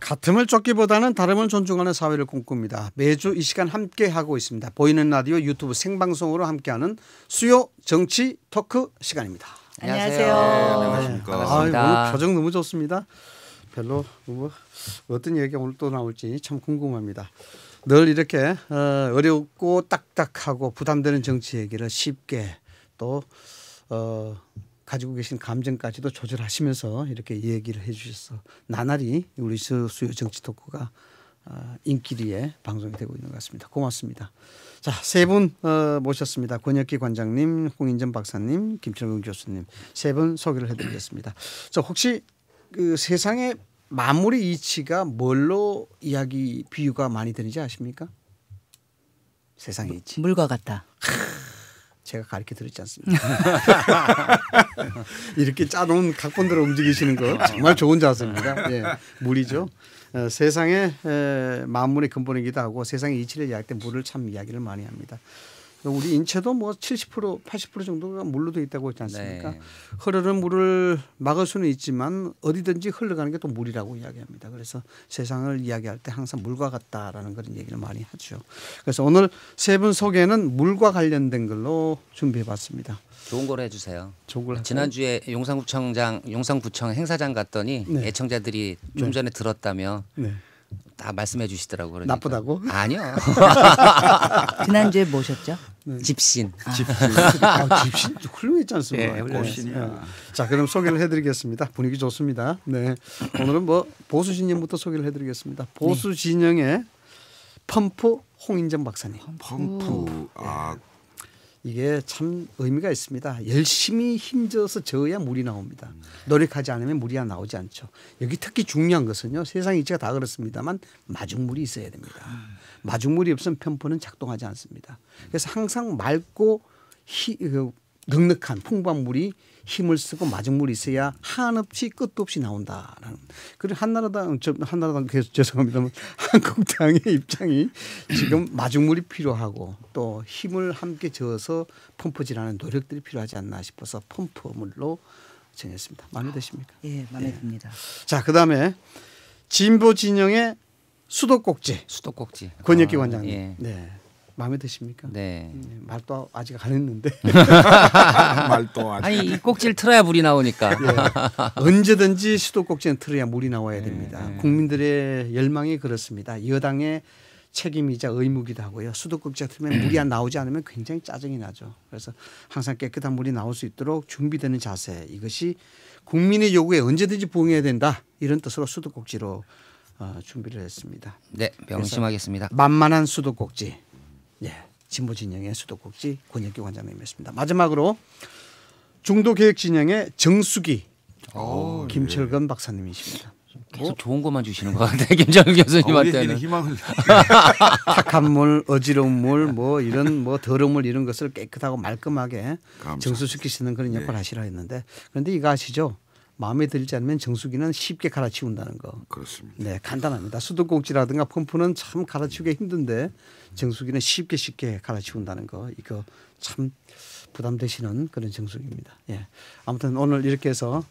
같음을 쫓기보다는 다름을 존중하는 사회를 꿈꿉니다. 매주 이 시간 함께하고 있습니다. 보이는 라디오 유튜브 생방송으로 함께하는 수요 정치 토크 시간입니다. 안녕하세요. 네, 네 안녕하십니까. 반갑습니다. 아, 오늘 표정 너무 좋습니다. 별로 뭐 어떤 얘기가 오늘 또 나올지 참 궁금합니다. 늘 이렇게 어, 어렵고 딱딱하고 부담되는 정치 얘기를 쉽게 또 어, 가지고 계신 감정까지도 조절하시면서 이렇게 얘기를 해주셔서 나날이 우리 수요 정치 토크가 아, 인기리에 방송이 되고 있는 것 같습니다. 고맙습니다. 자, 세 분 어, 모셨습니다. 권혁기 관장님, 홍인전 박사님, 김철경 교수님 세 분 소개를 해드리겠습니다. 저 혹시 그 세상의 마무리 이치가 뭘로 이야기 비유가 많이 되는지 아십니까? 세상의 이치. 물과 같다. 제가 가르쳐 드렸지 않습니까? 이렇게 짜놓은 각본대로 움직이시는 거 아. 정말 좋은 자세입니다. 예, 물이죠. 에, 어, 세상에 에, 만물의 근본이기도 하고 세상의 이치를 이야기할 때 물을 참 이야기를 많이 합니다. 우리 인체도 뭐 70% 80% 정도가 물로 되어 있다고 했지 않습니까? 네. 흐르는 물을 막을 수는 있지만 어디든지 흘러가는 게 또 물이라고 이야기합니다. 그래서 세상을 이야기할 때 항상 물과 같다라는 그런 얘기를 많이 하죠. 그래서 오늘 세 분 소개는 물과 관련된 걸로 준비해봤습니다. 좋은 걸 해주세요. 좋은 걸 지난주에 용산구청장 용산구청 행사장 갔더니 네. 애청자들이 좀 네. 전에 들었다며. 네. 다 말씀해 주시더라고요. 그러니까. 나쁘다고? 아니요. 지난주에 모셨죠? 뭐 네. 집신. 아. 집신. 아, 집신 훌륭했지 않습니까? 네, 훌륭했 네. 자, 그럼 소개를 해드리겠습니다. 분위기 좋습니다. 네. 오늘은 뭐 보수 진영부터 소개를 해드리겠습니다. 보수 네. 진영의 펌프 홍인정 박사님. 펌프. 아, 이게 참 의미가 있습니다. 열심히 힘줘서 저어야 물이 나옵니다. 노력하지 않으면 물이 나오지 않죠. 여기 특히 중요한 것은요. 세상 이치가 다 그렇습니다만 마중물이 있어야 됩니다. 마중물이 없으면 편포는 작동하지 않습니다. 그래서 항상 맑고 희, 그 넉넉한 풍부한 물이 힘을 쓰고 마중물이 있어야 한없이 끝도 없이 나온다라는. 그리고 한나라당 저 한나라당 계속 죄송합니다만 한국당의 입장이 지금 마중물이 필요하고 또 힘을 함께 저어서 펌프질하는 노력들이 필요하지 않나 싶어서 펌프물로 정했습니다. 마음에 드십니까? 예, 마음에 예. 듭니다. 자, 그다음에 진보 진영의 수도꼭지. 수도꼭지. 권혁기 아, 원장님. 예. 네. 마음에 드십니까? 네. 음, 말도 아직 안 했는데. 말도 아직. 아니 이 꼭지를 틀어야 물이 나오니까. 예. 언제든지 수도 꼭지는 틀어야 물이 나와야 네. 됩니다. 네. 국민들의 열망이 그렇습니다. 여당의 책임이자 의무기도 하고요. 수도 꼭지가 틀면 물이 안 나오지 않으면 굉장히 짜증이 나죠. 그래서 항상 깨끗한 물이 나올 수 있도록 준비되는 자세 이것이 국민의 요구에 언제든지 부응해야 된다 이런 뜻으로 수도 꼭지로 어, 준비를 했습니다. 네, 명심하겠습니다. 만만한 수도 꼭지. 예, 진보 진영의 수도꼭지 권혁기 관장님이었습니다. 마지막으로 중도 계획 진영의 정수기 아, 오, 예. 김철근 예. 박사님이십니다. 계속 어? 좋은 것만 주시는 것 같아요. 김정일 교수님한테는 희망을 탁한 물, 어지러운 물, 뭐 이런 뭐 더러운 물 이런 것을 깨끗하고 말끔하게 정수시키시는 그런 예. 역할 네. 하시라 했는데 그런데 이거 아시죠? 마음에 들지 않으면 정수기는 쉽게 갈아치운다는 거. 그렇습니다. 네, 간단합니다. 수도꼭지라든가 펌프는 참 갈아치우기 힘든데 정수기는 쉽게 쉽게 갈아치운다는 거. 이거 참 부담되시는 그런 정수기입니다. 예. 아무튼 오늘 이렇게 해서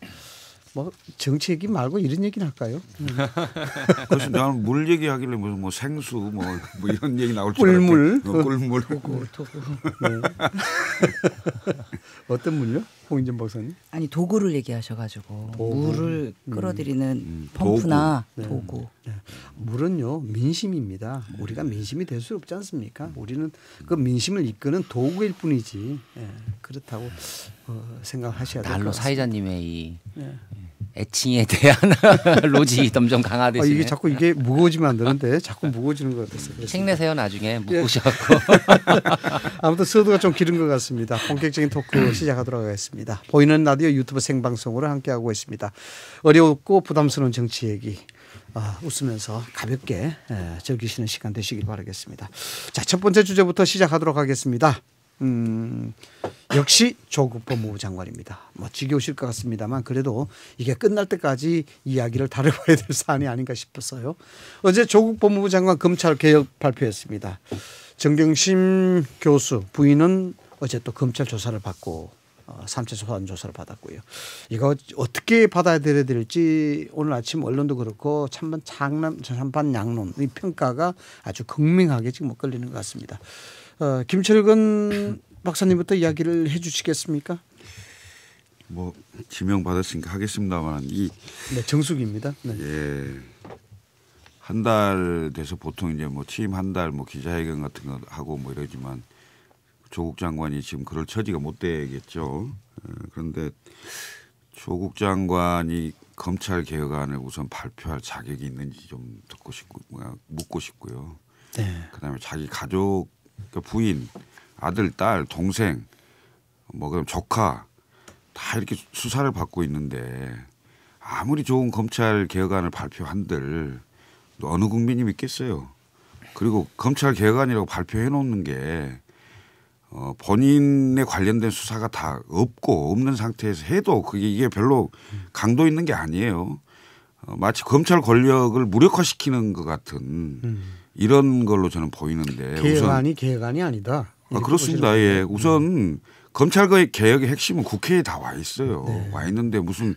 뭐 정치 얘기 말고 이런 얘기는 할까요? 음. 그래서 나는 물 얘기하길래 무슨 뭐 생수 뭐, 뭐 이런 얘기 나올 줄 알았는데 꿀물 뭐 꿀물 네. 어떤 물요? 홍인전 박사님? 아니 도구를 얘기하셔가지고 도구. 물을 음. 끌어들이는 음. 펌프나 도구. 네. 도구. 네. 물은요 민심입니다. 음. 우리가 민심이 될 수 없지 않습니까? 음. 우리는 그 민심을 이끄는 도구일 뿐이지 네. 그렇다고 어, 생각하셔야 될 것 같습니다. 날로 사이자님의 이 네. 예. 애칭에 대한 로직이 점점 강화되시 아, 이게 자꾸 이게 무거워지면 안 되는데 자꾸 무거워지는 것 같았어요. 책 내세요 나중에 묶으셔갖고. 예. 아무튼 서두가 좀 길은 것 같습니다. 본격적인 토크 음. 시작하도록 하겠습니다. 보이는 라디오 유튜브 생방송으로 함께하고 있습니다. 어렵고 부담스러운 정치 얘기 아, 웃으면서 가볍게 예, 즐기시는 시간 되시길 바라겠습니다. 자, 첫 번째 주제부터 시작하도록 하겠습니다. 음, 역시 조국 법무부 장관입니다. 멋지게 오실 것 같습니다만 그래도 이게 끝날 때까지 이야기를 다뤄봐야 될 사안이 아닌가 싶었어요. 어제 조국 법무부 장관 검찰 개혁 발표했습니다. 정경심 교수 부인은 어제 또 검찰 조사를 받고 어, 삼체 소환 조사를 받았고요. 이거 어떻게 받아들여야 될지 오늘 아침 언론도 그렇고 참 반 장남 찬반 양론의 평가가 아주 극명하게 지금 엇갈리는 것 같습니다. 어, 김철근 박사님부터 이야기를 해주시겠습니까? 뭐 지명 받았으니까 하겠습니다만 이 네, 정숙입니다. 네. 예. 한 달 돼서 보통 이제 뭐 취임 한달 뭐 기자회견 같은 거 하고 뭐 이러지만 조국 장관이 지금 그럴 처지가 못 되겠죠. 예, 그런데 조국 장관이 검찰 개혁안을 우선 발표할 자격이 있는지 좀 듣고 싶고 묻고 싶고요. 네. 그다음에 자기 가족 그러니까 부인, 아들, 딸, 동생, 뭐 그럼 조카 다 이렇게 수사를 받고 있는데 아무리 좋은 검찰 개혁안을 발표한들 어느 국민이 믿겠어요. 그리고 검찰 개혁안이라고 발표해 놓는 게 어, 본인에 관련된 수사가 다 없고 없는 상태에서 해도 그게 이게 별로 강도 있는 게 아니에요. 어, 마치 검찰 권력을 무력화시키는 것 같은 음. 이런 걸로 저는 보이는데 개혁안이 개혁안이 아니다. 아, 그렇습니다. 예. 우선 검찰 의 개혁의 핵심은 국회에 다 와 있어요. 네. 와 있는데 무슨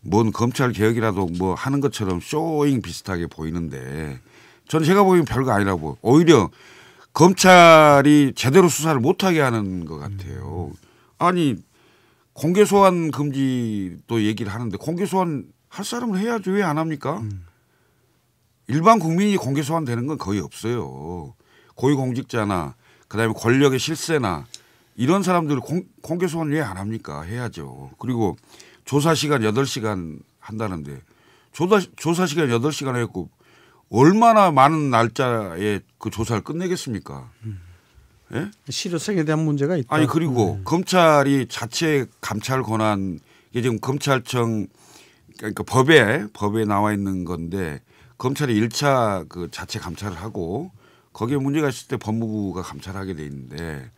뭔 검찰 개혁이라도 뭐 하는 것처럼 쇼잉 비슷하게 보이는데 저는 제가 보기엔 별거 아니라고 오히려 검찰이 제대로 수사를 못하게 하는 것 같아요. 음. 아니 공개 소환 금지도 얘기를 하는데 공개 소환 할 사람은 해야지 왜 안 합니까? 음. 일반 국민이 공개 소환되는 건 거의 없어요. 고위공직자나 그다음에 권력의 실세나 이런 사람들을 공, 공개 소환을 왜 안 합니까? 해야죠. 그리고 조사 시간 여덟 시간 한다는데 조사, 조사 시간 여덟 시간 했고 얼마나 많은 날짜에 그 조사를 끝내겠습니까? 음. 예? 실효성에 대한 문제가 있다. 아니 그리고 음. 검찰이 자체 감찰 권한 이게 지금 검찰청 그러니까 법에 법에 나와 있는 건데 검찰이 일차그 자체 감찰을 하고 거기에 문제가 있을 때 법무부가 감찰하게 돼 있는데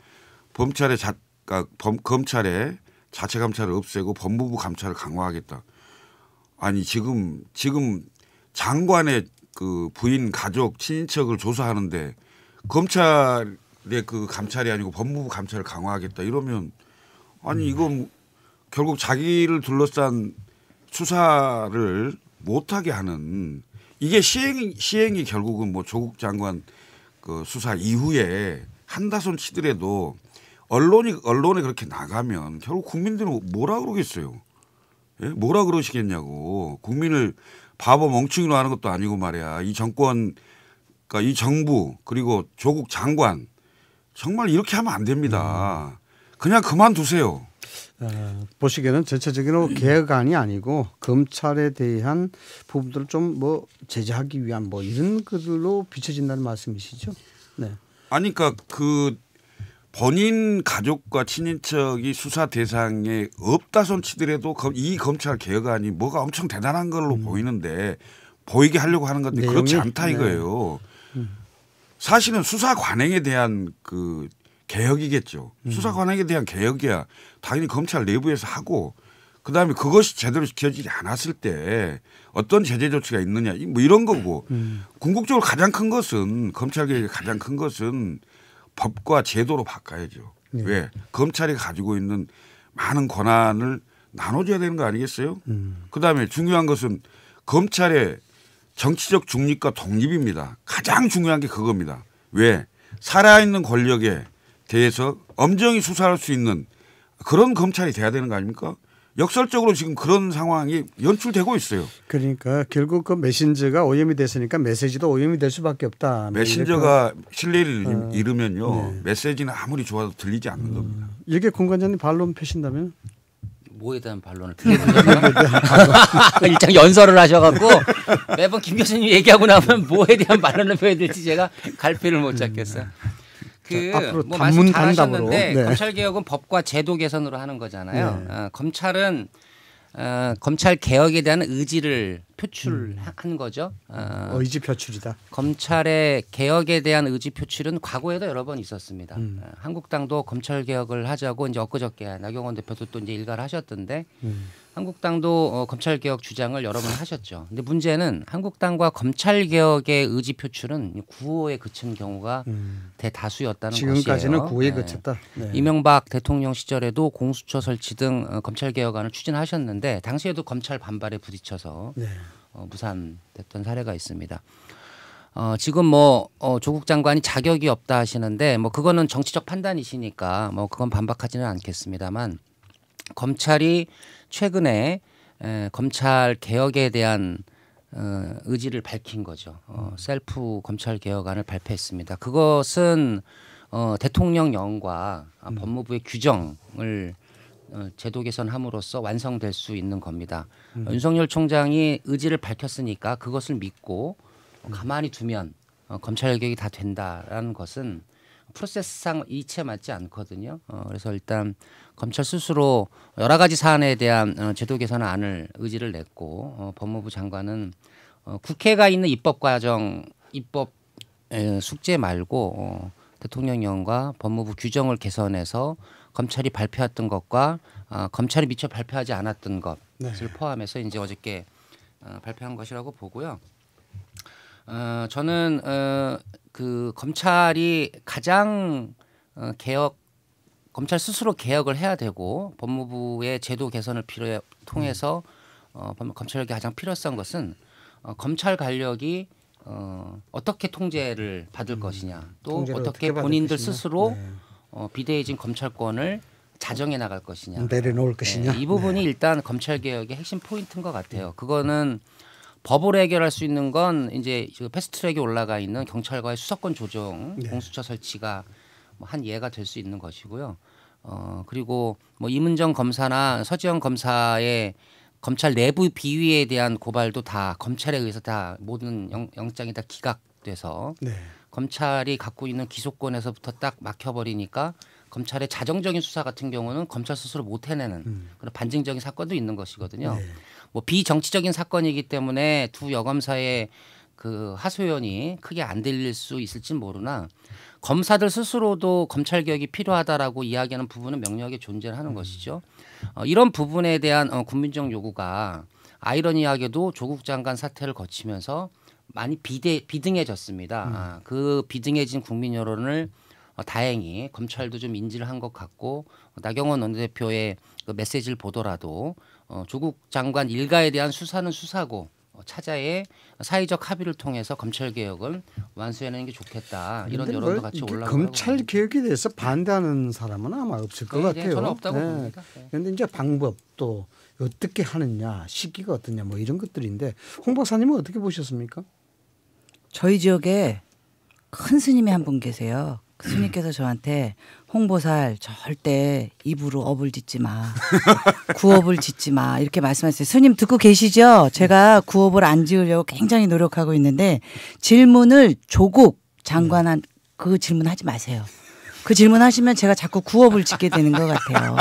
검찰의 자, 그러니까 범, 검찰의 자체 감찰을 없애고 법무부 감찰을 강화하겠다. 아니 지금 지금 장관의 그 부인 가족 친인척을 조사하는데 검찰의 그 감찰이 아니고 법무부 감찰을 강화하겠다 이러면 아니 음. 이건 결국 자기를 둘러싼 수사를 못하게 하는 이게 시행 시행이 결국은 뭐 조국 장관 그 수사 이후에 한다손 치더라도 언론이 언론에 그렇게 나가면 결국 국민들은 뭐라 그러겠어요. 예? 뭐라 그러시겠냐고 국민을 바보 멍충이로 하는 것도 아니고 말이야 이 정권 그러니까 이 정부 그리고 조국 장관 정말 이렇게 하면 안 됩니다. 그냥 그만두세요. 어, 보시기에는 전체적으로 개혁안이 아니고 검찰에 대한 부분들을 좀 뭐 제재하기 위한 뭐 이런 것들로 비춰진다는 말씀이시죠? 네. 아니 그러니까 그 본인 가족과 친인척이 수사 대상에 없다 손치더라도 이 검찰 개혁안이 뭐가 엄청 대단한 걸로 음. 보이는데 보이게 하려고 하는 건데 내용이? 그렇지 않다 네. 이거예요. 네. 음. 사실은 수사 관행에 대한 그 개혁이겠죠. 음. 수사관행에 대한 개혁이야 당연히 검찰 내부에서 하고 그다음에 그것이 제대로 지켜지지 않았을 때 어떤 제재 조치가 있느냐 뭐 이런 거고 음. 음. 궁극적으로 가장 큰 것은 검찰 개혁의 가장 큰 것은 법과 제도로 바꿔야죠. 네. 왜 검찰이 가지고 있는 많은 권한을 나눠줘야 되는 거 아니겠어요? 음. 그다음에 중요한 것은 검찰의 정치적 중립과 독립입니다. 가장 중요한 게 그겁니다. 왜 살아있는 권력에 대해서 엄정히 수사할 수 있는 그런 검찰이 돼야 되는 거 아닙니까? 역설적으로 지금 그런 상황이 연출되고 있어요. 그러니까 결국 그 메신저가 오염이 됐으니까 메시지도 오염이 될 수밖에 없다. 뭐 메신저가 신뢰를 어. 잃으면요. 네. 메시지는 아무리 좋아도 들리지 않는 음. 겁니다. 이게 공관장님 반론 펴신다면? 뭐에 대한 반론을 일장 연설을 하셔갖고 매번 김 교수님 얘기하고 나면 뭐에 대한 반론을 펴야 될지 제가 갈피를 못 잡겠어요. 그 앞으로 뭐 단문 단답으로 네. 검찰 개혁은 법과 제도 개선으로 하는 거잖아요. 네. 어, 검찰은 어, 검찰 개혁에 대한 의지를 표출한 음. 거죠. 어, 의지 표출이다. 검찰의 개혁에 대한 의지 표출은 과거에도 여러 번 있었습니다. 음. 어, 한국당도 검찰 개혁을 하자고 이제 엊그저께 나경원 대표도 또 이제 일가를 하셨던데 음. 한국당도 어, 검찰 개혁 주장을 여러 번 하셨죠. 근데 문제는 한국당과 검찰 개혁의 의지 표출은 구호에 그친 경우가 음. 대다수였다는 지금까지는 것이에요. 지금까지는 구호에 네. 그쳤다. 네. 이명박 대통령 시절에도 공수처 설치 등 어, 검찰 개혁안을 추진하셨는데 당시에도 검찰 반발에 부딪혀서 네. 어, 무산됐던 사례가 있습니다. 어, 지금 뭐 어, 조국 장관이 자격이 없다 하시는데 뭐 그거는 정치적 판단이시니까 뭐 그건 반박하지는 않겠습니다만 검찰이 최근에 검찰 개혁에 대한 어, 의지를 밝힌 거죠. 어, 음. 셀프 검찰 개혁안을 발표했습니다. 그것은 어, 대통령령과 음. 법무부의 규정을 어, 제도 개선함으로써 완성될 수 있는 겁니다. 음. 윤석열 총장이 의지를 밝혔으니까 그것을 믿고 음. 가만히 두면 어, 검찰 개혁이 다 된다라는 것은 프로세스상 이체 맞지 않거든요. 어, 그래서 일단 검찰 스스로 여러 가지 사안에 대한 어, 제도 개선안을 의지를 냈고 어, 법무부 장관은 어, 국회가 있는 입법 과정 입법 숙제 말고 어, 대통령령과 법무부 규정을 개선해서 검찰이 발표했던 것과 어, 검찰이 미처 발표하지 않았던 것을 네. 포함해서 이제 어저께 어, 발표한 것이라고 보고요. 어, 저는 어, 그 검찰이 가장 어, 개혁 검찰 스스로 개혁을 해야 되고 법무부의 제도 개선을 필요 통해서 어, 검찰력이 가장 필요성 것은 어, 검찰 관력이 어, 어떻게 통제를 받을 음, 것이냐 또 어떻게, 어떻게 본인들 것이냐? 스스로 네. 어, 비대해진 검찰권을 자정해 나갈 것이냐 내려놓을 네, 것이냐 네, 이 부분이 네. 일단 검찰 개혁의 핵심 포인트인 것 같아요. 그거는 법으로 해결할 수 있는 건 이제 패스트트랙에 올라가 있는 경찰과의 수사권 조정, 네. 공수처 설치가 뭐 한 예가 될 수 있는 것이고요. 어 그리고 뭐 이문정 검사나 서지영 검사의 검찰 내부 비위에 대한 고발도 다 검찰에 의해서 다 모든 영, 장이다 기각돼서 네. 검찰이 갖고 있는 기소권에서부터 딱 막혀버리니까 검찰의 자정적인 수사 같은 경우는 검찰 스스로 못 해내는 음. 그런 반증적인 사건도 있는 것이거든요. 네. 뭐 비정치적인 사건이기 때문에 두 여검사의 그 하소연이 크게 안 들릴 수 있을진 모르나 검사들 스스로도 검찰 개혁이 필요하다라고 이야기하는 부분은 명료하게 존재하는 를 음. 것이죠. 어, 이런 부분에 대한 어, 국민적 요구가 아이러니하게도 조국 장관 사태를 거치면서 많이 비대, 비등해졌습니다. 음. 아, 그 비등해진 국민 여론을 어, 다행히 검찰도 좀 인지를 한 것 같고 어, 나경원 원내대표의 그 메시지를 보더라도 어, 조국 장관 일가에 대한 수사는 수사고 어, 차자의 사회적 합의를 통해서 검찰 개혁을 완수해내는 게 좋겠다 이런 여론도 뭐 같이 올라가고 검찰 개혁에 대해서 반대하는 사람은 아마 없을 네, 네, 같아요. 저는 없다고 네. 봅니다. 네. 그런데 이제 방법 또 어떻게 하느냐 시기가 어떠냐 뭐 이런 것들인데 홍 박사님은 어떻게 보셨습니까? 저희 지역에 큰 스님이 한 분 계세요. 스님께서 저한테 홍보살 절대 입으로 업을 짓지 마. 구업을 짓지 마. 이렇게 말씀하셨어요. 스님 듣고 계시죠? 제가 구업을 안 지으려고 굉장히 노력하고 있는데 질문을 조국 장관한 그 질문 하지 마세요. 그 질문 하시면 제가 자꾸 구업을 짓게 되는 것 같아요.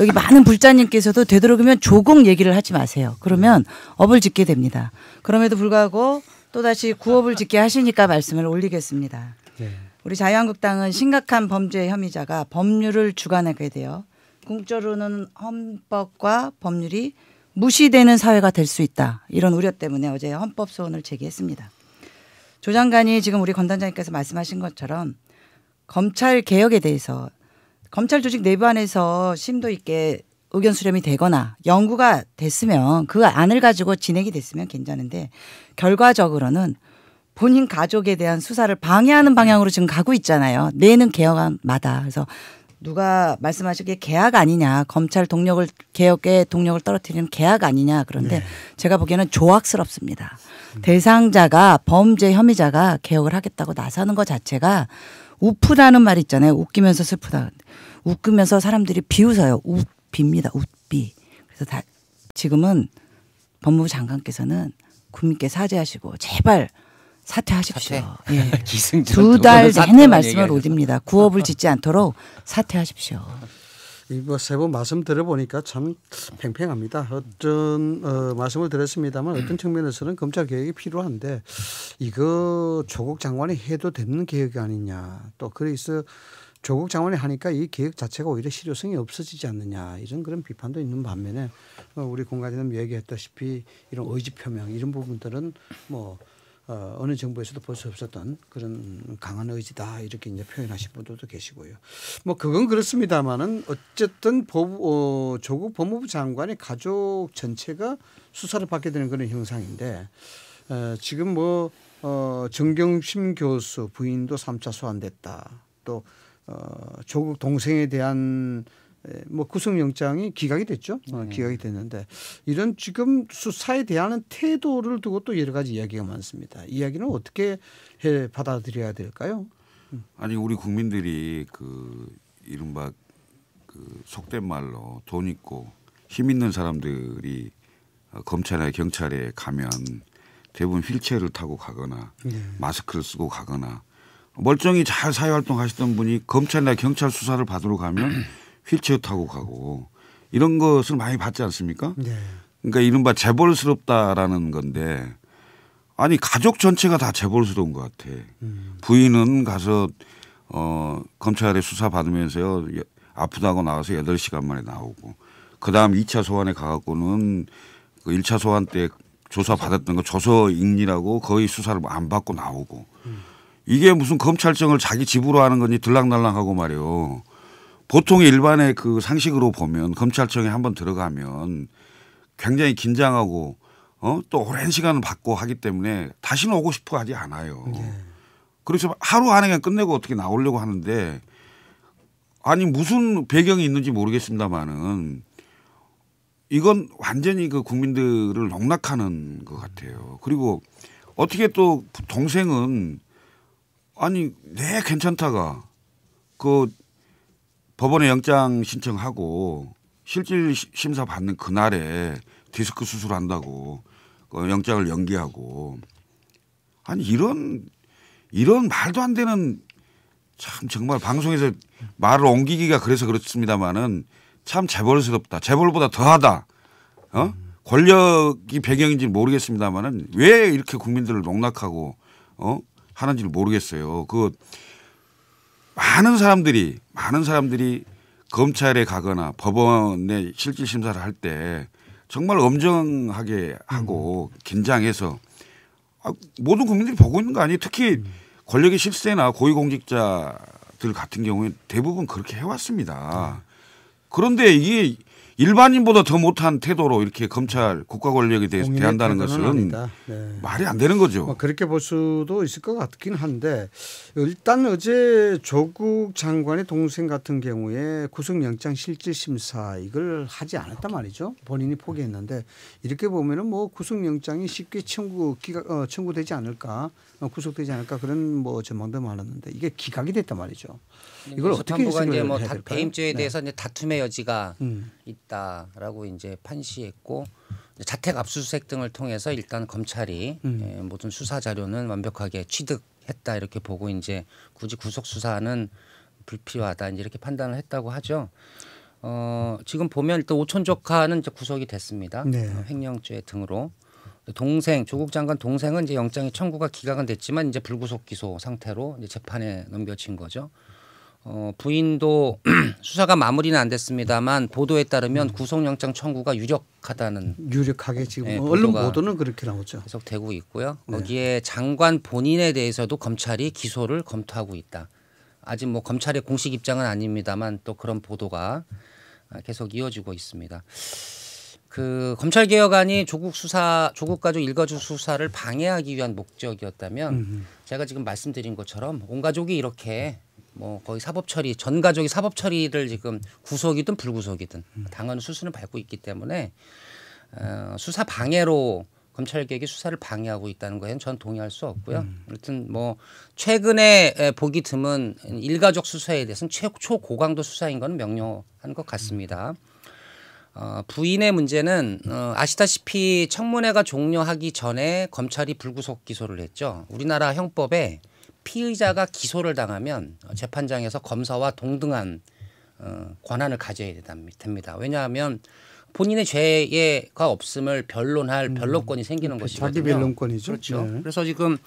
여기 많은 불자님께서도 되도록이면 조국 얘기를 하지 마세요. 그러면 업을 짓게 됩니다. 그럼에도 불구하고 또다시 구업을 짓게 하시니까 말씀을 올리겠습니다. 네. 우리 자유한국당은 심각한 범죄 혐의자가 법률을 주관하게 되어 공적으로는 헌법과 법률이 무시되는 사회가 될 수 있다. 이런 우려 때문에 어제 헌법 소원을 제기했습니다. 조 장관이 지금 우리 권단장님께서 말씀하신 것처럼 검찰 개혁에 대해서 검찰 조직 내부 안에서 심도 있게 의견 수렴이 되거나 연구가 됐으면 그 안을 가지고 진행이 됐으면 괜찮은데 결과적으로는 본인 가족에 대한 수사를 방해하는 방향으로 지금 가고 있잖아요. 내는 개혁안마다. 그래서 누가 말씀하신게에 계약 아니냐 검찰 동력을 개혁의 동력을 떨어뜨리는 계약 아니냐 그런데 네. 제가 보기에는 조악스럽습니다. 음. 대상자가 범죄 혐의자가 개혁을 하겠다고 나서는 것 자체가 우프라는말 있잖아요. 웃기면서 슬프다. 웃기면서 사람들이 비웃어요. 웃비입니다. 웃비. 그래서 다 지금은 법무부 장관께서는 국민께 사죄하시고 제발 사퇴하십시오. 사퇴. 예. 기승전 두달 내내 말씀을 올립니다. 구업을 짓지 않도록 사퇴하십시오. 이뭐세번 말씀 들어보니까 참 팽팽합니다. 어떤 어, 말씀을 드렸습니다만 어떤 음. 측면에서는 검찰 개혁이 필요한데 이거 조국 장관이 해도 되는 개혁이 아니냐 또 그래서 조국 장관이 하니까 이 계획 자체가 오히려 실효성이 없어지지 않느냐 이런 그런 비판도 있는 반면에 어, 우리 공관님 얘기했다시피 이런 의지 표명 이런 부분들은 뭐 어, 어느 정부에서도 볼 수 없었던 그런 강한 의지다 이렇게 이제 표현하신 분들도 계시고요. 뭐 그건 그렇습니다만은 어쨌든 법, 어, 조국 법무부 장관의 가족 전체가 수사를 받게 되는 그런 형상인데 어, 지금 뭐 어, 정경심 교수 부인도 삼차 소환됐다. 또 어, 조국 동생에 대한 예, 뭐 구속영장이 기각이 됐죠. 어, 네. 기각이 됐는데 이런 지금 수사에 대한 태도를 두고 또 여러 가지 이야기가 많습니다. 이야기는 어떻게 해 받아들여야 될까요? 음. 아니 우리 국민들이 그 이른바 그 속된 말로 돈 있고 힘 있는 사람들이 어, 검찰이나 경찰에 가면 대부분 휠체어를 타고 가거나 네. 마스크를 쓰고 가거나 멀쩡히 잘 사회활동 하시던 분이 검찰이나 경찰 수사를 받으러 가면 휠체어 타고 가고 이런 것을 많이 받지 않습니까? 네. 그러니까 이른바 재벌스럽다라는 건데 아니 가족 전체가 다 재벌스러운 것 같아. 음. 부인은 가서 어 검찰에 수사 받으면서요 아프다고 나와서 여덟 시간 만에 나오고 그다음 이차 소환에 가갖고는 그일차 소환 때 조사 받았던 거 조서 읽리라고 거의 수사를 안 받고 나오고 음. 이게 무슨 검찰청을 자기 집으로 하는 건지 들락날락하고 말이요. 보통 일반의 그 상식으로 보면 검찰청에 한번 들어가면 굉장히 긴장하고 어? 또 오랜 시간을 받고 하기 때문에 다시는 오고 싶어 하지 않아요. 네. 그래서 하루 안에 그냥 끝내고 어떻게 나오려고 하는데 아니 무슨 배경이 있는지 모르겠습니다만은 이건 완전히 그 국민들을 농락하는 것 같아요. 그리고 어떻게 또 동생은 아니 네 괜찮다가 그 법원에 영장 신청하고 실질 심사 받는 그날에 디스크 수술한다고 그 영장을 연기하고 아니 이런 이런 말도 안 되는 참 정말 방송에서 말을 옮기기가 그래서 그렇습니다마는 참 재벌스럽다 재벌보다 더하다 어 권력이 배경인지 모르겠습니다마는 왜 이렇게 국민들을 농락하고 어 하는지를 모르겠어요 그 많은 사람들이 많은 사람들이 검찰에 가거나 법원에 실질 심사를 할 때 정말 엄정하게 하고 음. 긴장해서 아, 모든 국민들이 보고 있는 거 아니에요? 특히 음. 권력의 실세나 고위공직자들 같은 경우에 대부분 그렇게 해왔습니다. 네. 그런데 이게 일반인보다 더 못한 태도로 이렇게 검찰 국가 권력에 대해서 대한다는 것은 네. 말이 안 되는 거죠. 뭐 그렇게 볼 수도 있을 것 같긴 한데 일단 어제 조국 장관의 동생 같은 경우에 구속영장 실질심사 이걸 하지 않았단 말이죠. 본인이 포기했는데 이렇게 보면은 뭐 구속영장이 쉽게 청구 기각, 어, 청구되지 않을까 어, 구속되지 않을까 그런 뭐 전망도 많았는데 이게 기각이 됐단 말이죠. 네, 이걸 어떻게 해석을 배임죄에 뭐 네. 대해서 이제 다툼의 여지가 음. 있다라고 이제 판시했고 자택 압수수색 등을 통해서 일단 검찰이 음. 예, 모든 수사 자료는 완벽하게 취득했다 이렇게 보고 이제 굳이 구속 수사는 불필요하다 이제 이렇게 판단을 했다고 하죠. 어, 지금 보면 일단 오촌 조카는 이제 구속이 됐습니다. 네. 어, 횡령죄 등으로 동생 조국 장관 동생은 이제 영장이 청구가 기각은 됐지만 이제 불구속 기소 상태로 이제 재판에 넘겨진 거죠. 어, 부인도 수사가 마무리는 안 됐습니다만 보도에 따르면 구속영장 청구가 유력하다는 유력하게 지금 네, 언론 보도는 그렇게 나오죠. 계속되고 있고요. 네. 거기에 장관 본인에 대해서도 검찰이 기소를 검토하고 있다. 아직 뭐 검찰의 공식 입장은 아닙니다만 또 그런 보도가 계속 이어지고 있습니다. 그 검찰 개혁안이 조국 수사 조국 가족 일가주 수사를 방해하기 위한 목적이었다면 제가 지금 말씀드린 것처럼 온 가족이 이렇게 뭐 거의 사법 처리 전 가족이 사법 처리를 지금 구속이든 불구속이든 당헌 수순을 밟고 있기 때문에 어, 수사 방해로 검찰 개혁이 수사를 방해하고 있다는 거에는 전 동의할 수 없고요. 음. 아무튼 뭐 최근에 보기 드문 일가족 수사에 대해서는 최초 고강도 수사인 건 명료한 것 같습니다. 어, 부인의 문제는 어, 아시다시피 청문회가 종료하기 전에 검찰이 불구속 기소를 했죠. 우리나라 형법에 피의자가 기소를 당하면 재판장에서 검사와 동등한 어, 권한을 가져야 됩니다. 왜냐하면 본인의 죄가 없음을 변론할 음. 변론권이 생기는 음, 것이거 자기 변론권이죠. 그렇죠. 네. 그래서 지금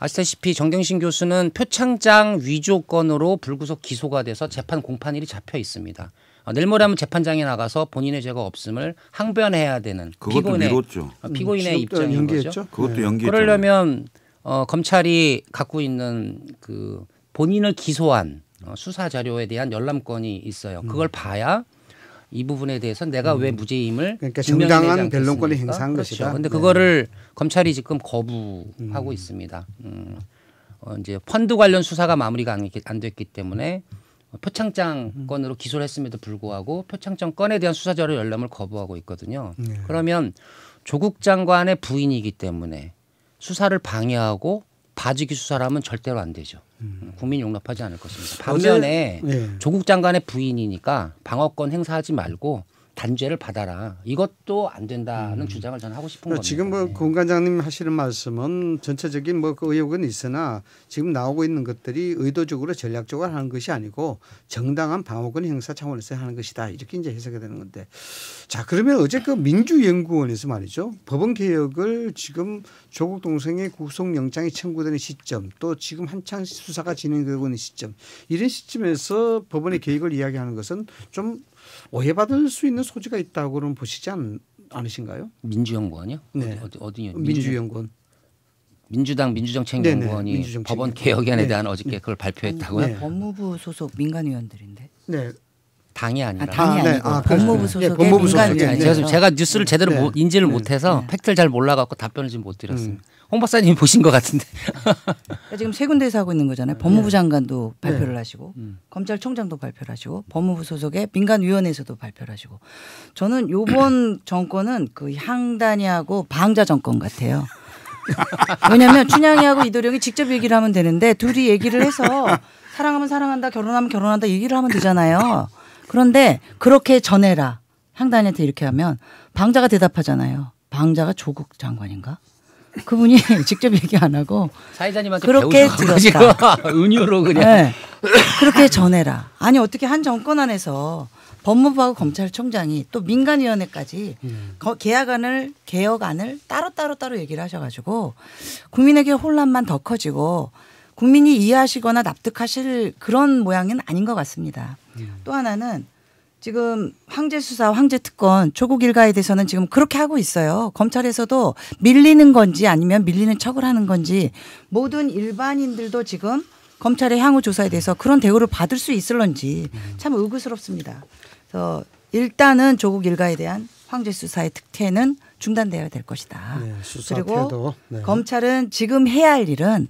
아시다시피 정경심 교수는 표창장 위조건으로 불구속 기소가 돼서 재판 공판일이 잡혀 있습니다. 어, 내일 모레 면 재판장에 나가서 본인의 죄가 없음을 항변해야 되는 그것도 피고인의 미뤘죠. 어, 피고인의 음, 입장인 거죠. 그것도 네. 연기. 그러려면 어, 검찰이 갖고 있는 그 본인을 기소한 어, 수사 자료에 대한 열람권이 있어요. 음. 그걸 봐야 이 부분에 대해서 내가 음. 왜 무죄임을 그러니까 정당한 변론권을 행사한 그렇죠. 것이다. 그런데 네. 그거를 네. 검찰이 지금 거부하고 음. 있습니다. 음. 어, 이제 펀드 관련 수사가 마무리가 안, 안 됐기 때문에 표창장 음. 건으로 기소를 했음에도 불구하고 표창장 건에 대한 수사 자료 열람을 거부하고 있거든요. 네. 그러면 조국 장관의 부인이기 때문에 수사를 방해하고 봐주기 수사라면 절대로 안 되죠. 음. 국민 용납하지 않을 것입니다. 반면에 네. 조국 장관의 부인이니까 방어권 행사하지 말고 단죄를 받아라. 이것도 안 된다는 음. 주장을 저는 하고 싶은 거예요. 그러니까 지금 뭐공 네. 관장님 하시는 말씀은 전체적인 뭐그 의혹은 있으나 지금 나오고 있는 것들이 의도적으로 전략적으로 하는 것이 아니고 정당한 방어권 행사 차원에서 하는 것이다. 이렇게 이제 해석이 되는 건데. 자, 그러면 어제 그 민주연구원에서 말이죠. 법원 개혁을 지금 조국 동생의 구속영장이 청구되는 시점 또 지금 한창 수사가 진행되고 있는 시점 이런 시점에서 법원의 개혁을 이야기하는 것은 좀 오해받을 수 있는 소지가 있다고는 보시지 않, 으신가요 민주연구원이요? 네. 어디, 어디, 어 민주연구원. 민주당 민주정책연구원이 민주정책 법원 개혁안에 네. 대한 어저께 네. 그걸 발표했다고요? 법무부 소속 민간 의원들인데. 네. 당이 아니라. 아, 당이 아, 네. 니고 아, 네, 법무부 소속의 네, 법무부 민간인. 제가, 제가 뉴스를 제대로 네. 인지를 네. 못해서 팩트를 잘 몰라갖고 답변을 지금 못 드렸습니다. 음. 홍 박사님 보신 것 같은데. 그러니까 지금 세 군데에서 하고 있는 거잖아요. 법무부 장관도 발표를 하시고 음. 검찰총장도 발표를 하시고 법무부 소속의 민간위원회에서도 발표를 하시고 저는 요번 정권은 그 향단이하고 방자 정권 같아요. 왜냐하면 춘향이하고 이도령이 직접 얘기를 하면 되는데 둘이 얘기를 해서 사랑하면 사랑한다 결혼하면 결혼한다 얘기를 하면 되잖아요. 그런데 그렇게 전해라. 향단한테 이렇게 하면 방자가 대답하잖아요. 방자가 조국 장관인가? 그분이 직접 얘기 안 하고 사회자님한테 그렇게 들었다. 은유로 그냥 네. 그렇게 전해라. 아니 어떻게 한 정권 안에서 법무부하고 검찰총장이 또 민간위원회까지 음. 계약안을 개혁안을 따로 따로 따로 얘기를 하셔가지고 국민에게 혼란만 더 커지고 국민이 이해하시거나 납득하실 그런 모양은 아닌 것 같습니다. 음. 또 하나는 지금 황제 수사, 황제 특권, 조국 일가에 대해서는 지금 그렇게 하고 있어요. 검찰에서도 밀리는 건지 아니면 밀리는 척을 하는 건지 모든 일반인들도 지금 검찰의 향후 조사에 대해서 그런 대우를 받을 수 있을런지 음. 참 의구스럽습니다. 그래서 일단은 조국 일가에 대한 황제 수사의 특혜는 중단되어야 될 것이다. 네, 그리고 네. 검찰은 지금 해야 할 일은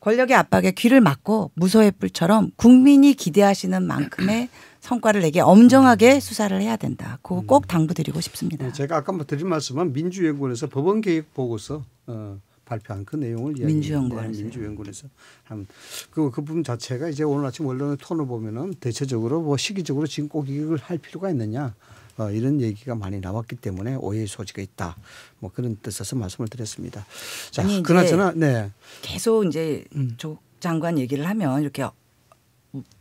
권력의 압박에 귀를 막고 무소의 뿔처럼 국민이 기대하시는 만큼의 성과를 내게 엄정하게 수사를 해야 된다. 그거 음. 꼭 당부드리고 싶습니다. 네, 제가 아까 뭐 드린 말씀은 민주연구원에서 법원 개혁 보고서 어, 발표한 그 내용을 네, 민주연구원에서 민주연구원에서 한그그 그 부분 자체가 이제 오늘 아침 언론의 톤을 보면은 대체적으로 뭐 시기적으로 지금 꼭 이걸 할 필요가 있느냐 어, 이런 얘기가 많이 나왔기 때문에 오해의 소지가 있다. 뭐 그런 뜻에서 말씀을 드렸습니다. 자, 아니, 그나저나 네. 계속 이제 음. 조 장관 얘기를 하면 이렇게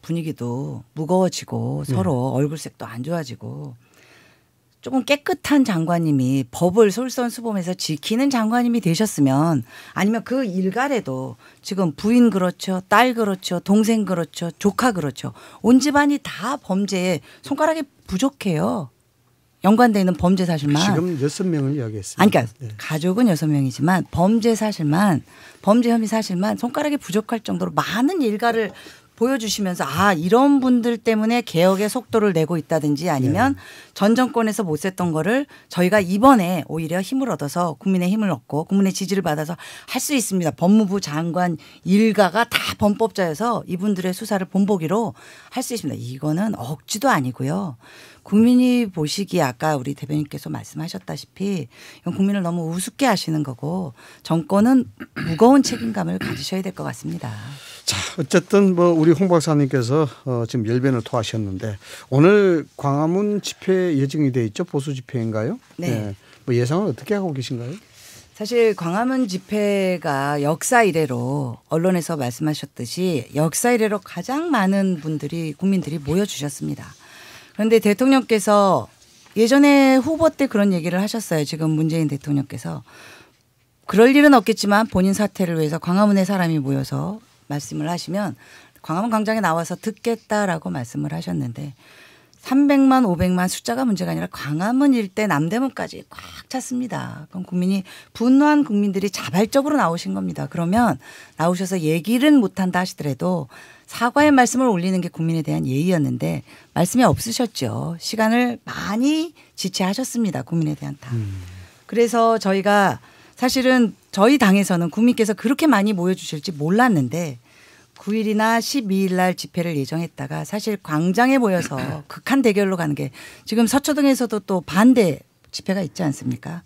분위기도 무거워지고 네. 서로 네. 얼굴색도 안 좋아지고 조금 깨끗한 장관님이 법을 솔선수범해서 지키는 장관님이 되셨으면 아니면 그 일갈에도 지금 부인 그렇죠, 딸 그렇죠, 동생 그렇죠, 조카 그렇죠. 온 집안이 다 범죄에 손가락이 부족해요. 연관되는 범죄 사실만 지금 여섯 명을 이야기했습니다. 아니, 그러니까 네. 가족은 여섯 명이지만 범죄 사실만 범죄 혐의 사실만 손가락이 부족할 정도로 많은 일가를 보여주시면서 아 이런 분들 때문에 개혁의 속도를 내고 있다든지 아니면 네. 전 정권에서 못 했던 거를 저희가 이번에 오히려 힘을 얻어서 국민의 힘을 얻고 국민의 지지를 받아서 할 수 있습니다. 법무부 장관 일가가 다 범법자여서 이분들의 수사를 본보기로 할 수 있습니다. 이거는 억지도 아니고요. 국민이 보시기에 아까 우리 대변인께서 말씀하셨다시피 국민을 너무 우습게 하시는 거고 정권은 무거운 책임감을 가지셔야 될 것 같습니다. 자, 어쨌든 뭐 우리 홍 박사님께서 어, 지금 열변을 토하셨는데 오늘 광화문 집회 예정이 돼 있죠 보수 집회인가요? 네. 네. 뭐 예상을 어떻게 하고 계신가요? 사실 광화문 집회가 역사 이래로 언론에서 말씀하셨듯이 역사 이래로 가장 많은 분들이 국민들이 모여 주셨습니다. 그런데 대통령께서 예전에 후보 때 그런 얘기를 하셨어요. 지금 문재인 대통령께서 그럴 일은 없겠지만 본인 사태를 위해서 광화문에 사람이 모여서 말씀을 하시면 광화문 광장에 나와서 듣겠다라고 말씀을 하셨는데 300만, 500만 숫자가 문제가 아니라 광화문 일대 남대문까지 꽉 찼습니다. 그럼 국민이 분노한 국민들이 자발적으로 나오신 겁니다. 그러면 나오셔서 얘기를 못한다 하시더라도 사과의 말씀을 올리는 게 국민에 대한 예의였는데 말씀이 없으셨죠. 시간을 많이 지체하셨습니다. 국민에 대한 다. 음. 그래서 저희가 사실은 저희 당에서는 국민께서 그렇게 많이 모여주실지 몰랐는데 9일이나 12일 날 집회를 예정했다가 사실 광장에 모여서 극한 대결로 가는 게 지금 서초동에서도 또 반대 집회가 있지 않습니까?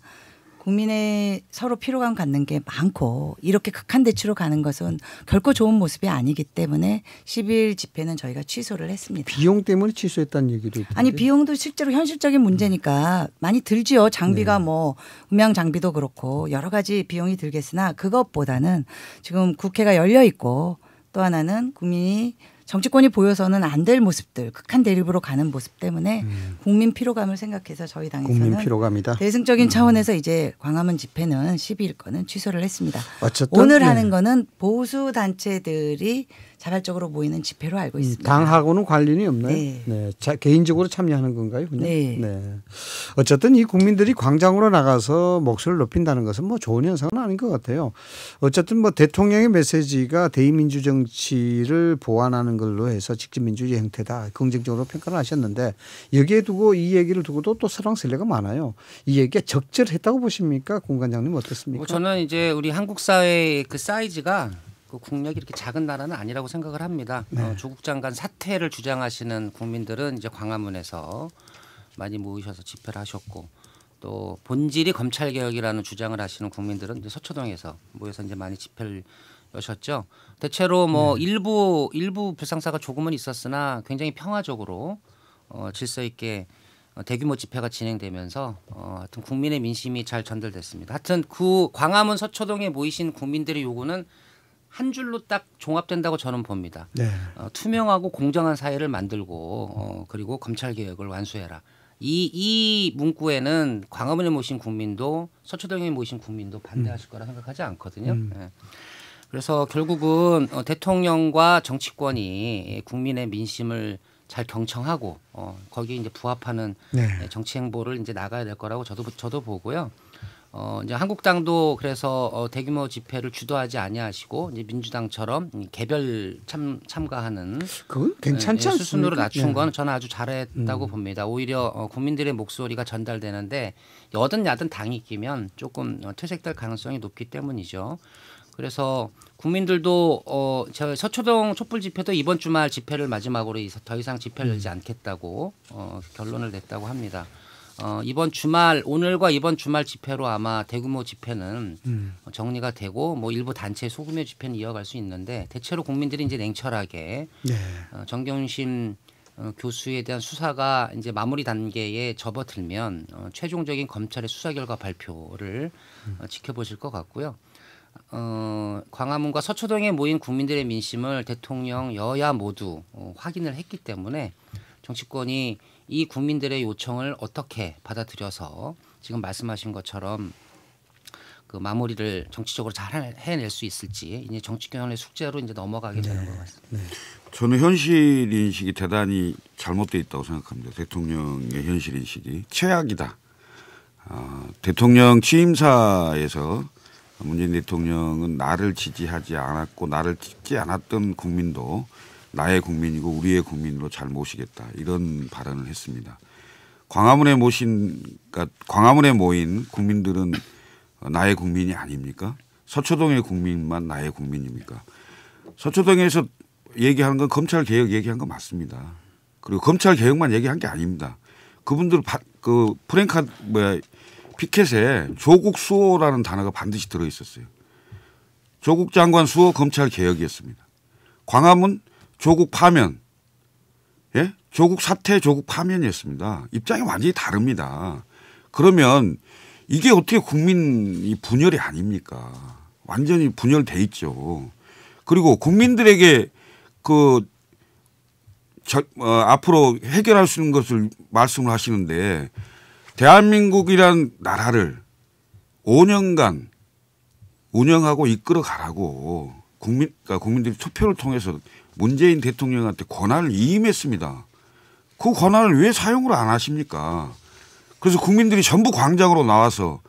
국민의 서로 피로감 갖는 게 많고 이렇게 극한 대치로 가는 것은 결코 좋은 모습이 아니기 때문에 10일 집회는 저희가 취소를 했습니다. 비용 때문에 취소했다는 얘기도 있던데. 아니 비용도 실제로 현실적인 문제니까 많이 들지요. 장비가 네. 뭐 음향 장비도 그렇고 여러 가지 비용이 들겠으나 그것보다는 지금 국회가 열려 있고 또 하나는 국민이 정치권이 보여서는 안 될 모습들 극한 대립으로 가는 모습 때문에 음. 국민 피로감을 생각해서 저희 당에서는 대승적인 음. 차원에서 이제 광화문 집회는 12일 거는 취소를 했습니다. 어쨌든 오늘 네. 하는 거는 보수 단체들이 자발적으로 모이는 집회로 알고 음, 있습니다. 당하고는 관련이 없나요? 네. 네. 자, 개인적으로 참여하는 건가요? 그냥? 네. 네. 어쨌든 이 국민들이 광장으로 나가서 목소리를 높인다는 것은 뭐 좋은 현상은 아닌 것 같아요. 어쨌든 뭐 대통령의 메시지가 대의민주 정치를 보완하는 걸로 해서 직접민주주의 행태다. 긍정적으로 평가를 하셨는데 여기에 두고 이 얘기를 두고도 또 사랑설레가 많아요. 이 얘기가 적절했다고 보십니까? 공관장님 어떻습니까? 뭐 저는 이제 우리 한국 사회의 그 사이즈가 그 국력이 이렇게 작은 나라는 아니라고 생각을 합니다. 네. 어, 조국 장관 사퇴를 주장하시는 국민들은 이제 광화문에서 많이 모이셔서 집회를 하셨고 또 본질이 검찰 개혁이라는 주장을 하시는 국민들은 이제 서초동에서 모여서 이제 많이 집회를 여셨죠. 대체로 뭐 네. 일부 일부 불상사가 조금은 있었으나 굉장히 평화적으로 어, 질서 있게 어, 대규모 집회가 진행되면서 어, 하여튼 국민의 민심이 잘 전달됐습니다. 하여튼 그 광화문 서초동에 모이신 국민들의 요구는 한 줄로 딱 종합된다고 저는 봅니다. 네. 어, 투명하고 공정한 사회를 만들고 어, 그리고 검찰 개혁을 완수해라. 이, 이 문구에는 광화문에 모신 국민도 서초동에 모신 국민도 반대하실 음. 거라 생각하지 않거든요. 음. 네. 그래서 결국은 어, 대통령과 정치권이 국민의 민심을 잘 경청하고 어, 거기에 이제 부합하는 네. 예, 정치 행보를 이제 나가야 될 거라고 저도 저도 보고요. 어, 이제 한국당도 그래서 어, 대규모 집회를 주도하지 아니하시고 이제 민주당처럼 개별 참 참가하는 그건 예, 괜찮지 예, 않습니까? 수순으로 낮춘 건 네. 저는 아주 잘했다고 음. 봅니다. 오히려 어, 국민들의 목소리가 전달되는데 여든 야든 당이 끼면 조금 어, 퇴색될 가능성이 높기 때문이죠. 그래서 국민들도 어, 저 서초동 촛불 집회도 이번 주말 집회를 마지막으로 더 이상 집회를 열지 음. 않겠다고 어, 결론을 냈다고 합니다. 어, 이번 주말 오늘과 이번 주말 집회로 아마 대규모 집회는 음. 어, 정리가 되고 뭐 일부 단체 소규모 집회는 이어갈 수 있는데 대체로 국민들이 이제 냉철하게 네. 어, 정경심 어, 교수에 대한 수사가 이제 마무리 단계에 접어들면 어, 최종적인 검찰의 수사 결과 발표를 음. 어, 지켜보실 것 같고요. 어, 광화문과 서초동에 모인 국민들의 민심을 대통령 여야 모두 어, 확인을 했기 때문에 정치권이 이 국민들의 요청을 어떻게 받아들여서 지금 말씀하신 것처럼 그 마무리를 정치적으로 잘 해낼 수 있을지 이제 정치 경연의 숙제로 이제 넘어가게 네. 되는 것 같습니다. 네. 저는 현실 인식이 대단히 잘못돼 있다고 생각합니다. 대통령의 현실 인식이 최악이다. 어, 대통령 취임사에서 문재인 대통령은 나를 지지하지 않았고 나를 찍지 않았던 국민도 나의 국민이고 우리의 국민으로 잘 모시겠다 이런 발언을 했습니다. 광화문에 모신 그러니까 광화문에 모인 국민들은 나의 국민이 아닙니까? 서초동의 국민만 나의 국민입니까? 서초동에서 얘기하는 건 검찰 개혁 얘기한 거 맞습니다. 그리고 검찰 개혁만 얘기한 게 아닙니다. 그분들 바, 그 프랭카 뭐야 피켓에 조국 수호라는 단어가 반드시 들어 있었어요. 조국 장관 수호 검찰 개혁이었습니다. 광화문 조국 파면, 예? 조국 사태, 조국 파면이었습니다. 입장이 완전히 다릅니다. 그러면 이게 어떻게 국민이 분열이 아닙니까? 완전히 분열돼 있죠. 그리고 국민들에게 그 저, 어, 앞으로 해결할 수 있는 것을 말씀을 하시는데 대한민국이란 나라를 5년간 운영하고 이끌어 가라고 국민 그러니까 국민들이 투표를 통해서 문재인 대통령한테 권한을 위임했습니다그 권한을 왜 사용을 안 하십니까? 그래서 국민들이 전부 광장으로 나와서